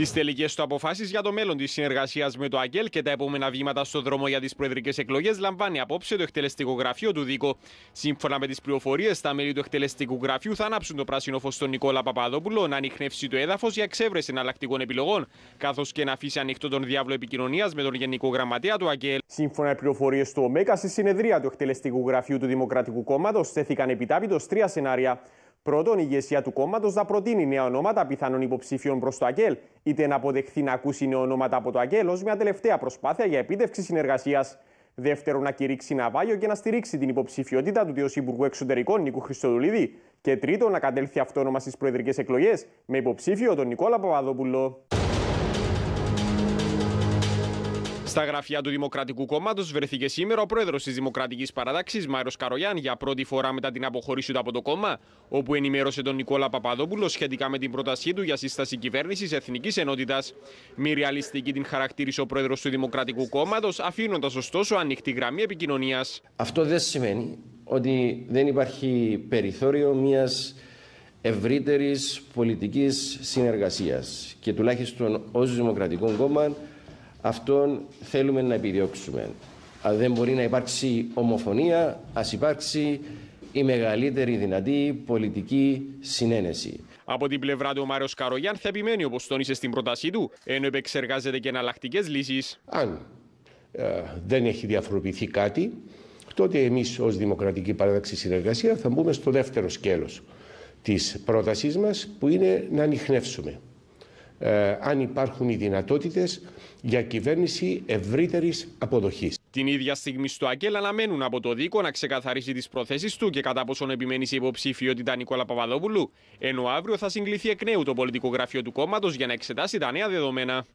Τις τελικές του αποφάσεις για το μέλλον της συνεργασίας με το ΑΚΕΛ και τα επόμενα βήματα στο δρόμο για τις προεδρικές εκλογές λαμβάνει απόψε το εκτελεστικό γραφείο του Δίκο. Σύμφωνα με τις πληροφορίες, τα μέλη του εκτελεστικού γραφείου θα ανάψουν το πράσινο φως στον Νικόλα Παπαδόπουλο να ανοιχνεύσει το έδαφος για εξέβρεση εναλλακτικών επιλογών, καθώς και να αφήσει ανοιχτό τον διάβλο επικοινωνίας με τον Γενικό Γραμματέα του ΑΚΕΛ. Σύμφωνα με πληροφορίες του ΟΜΕΚΑ, στη συνεδρία του εκτελεστικού γραφείου του Δημοκρατικού Κόμματος στέθηκαν επιτάπητος τρία σενάρια. Πρώτον, η ηγεσία του κόμματος θα προτείνει νέα ονόματα πιθανών υποψήφιων προς το ΑΚΕΛ, είτε να αποδεχθεί να ακούσει νέα ονόματα από το ΑΚΕΛ ως μια τελευταία προσπάθεια για επίτευξη συνεργασίας. Δεύτερον, να κηρύξει ναυάγιο και να στηρίξει την υποψηφιότητα του Υπουργού Εξωτερικών Νίκου Χριστοδουλίδη. Και τρίτον, να κατέλθει αυτόνομα στις προεδρικές εκλογές με υποψήφιο τον Νικόλα Παπαδόπουλο. Στα γραφεία του Δημοκρατικού Κόμματος βρεθήκε σήμερα ο πρόεδρος της Δημοκρατικής Παράταξη, Μάρο Καρογιάν, για πρώτη φορά μετά την αποχώρηση του από το κόμμα, όπου ενημέρωσε τον Νικόλα Παπαδόπουλο σχετικά με την πρότασή του για σύσταση κυβέρνησης Εθνικής Ενότητας. Μη ρεαλιστική την χαρακτήρισε ο πρόεδρος του Δημοκρατικού Κόμματος, αφήνοντας ωστόσο ανοιχτή γραμμή επικοινωνίας. Αυτό δεν σημαίνει ότι δεν υπάρχει περιθώριο μιας ευρύτερης πολιτικής συνεργασίας και τουλάχιστον ως Δημοκρατικό Κόμμα. Αυτόν θέλουμε να επιδιώξουμε. Αν δεν μπορεί να υπάρξει ομοφωνία, ας υπάρξει η μεγαλύτερη δυνατή πολιτική συνένεση. Από την πλευρά του, ο Μάριος Καρογιάν θα επιμένει όπως τόνισε στην πρότασή του, ενώ επεξεργάζεται και εναλλακτικές λύσεις. Αν ε, δεν έχει διαφοροποιηθεί κάτι, τότε εμείς ως Δημοκρατική Παράταξη Συνεργασία θα μπούμε στο δεύτερο σκέλος της πρότασής μας, που είναι να ανοιχνεύσουμε ε, αν υπάρχουν οι δυνατότητες για κυβέρνηση ευρύτερης αποδοχής. Την ίδια στιγμή στο ΑΚΕΛ αναμένουν από το Δίκο να ξεκαθαρίσει τις προθέσεις του και κατά πόσον επιμένει σε υποψηφιότητα Νικόλα Παπαδόπουλου, ενώ αύριο θα συγκληθεί εκ νέου το πολιτικό γραφείο του κόμματος για να εξετάσει τα νέα δεδομένα.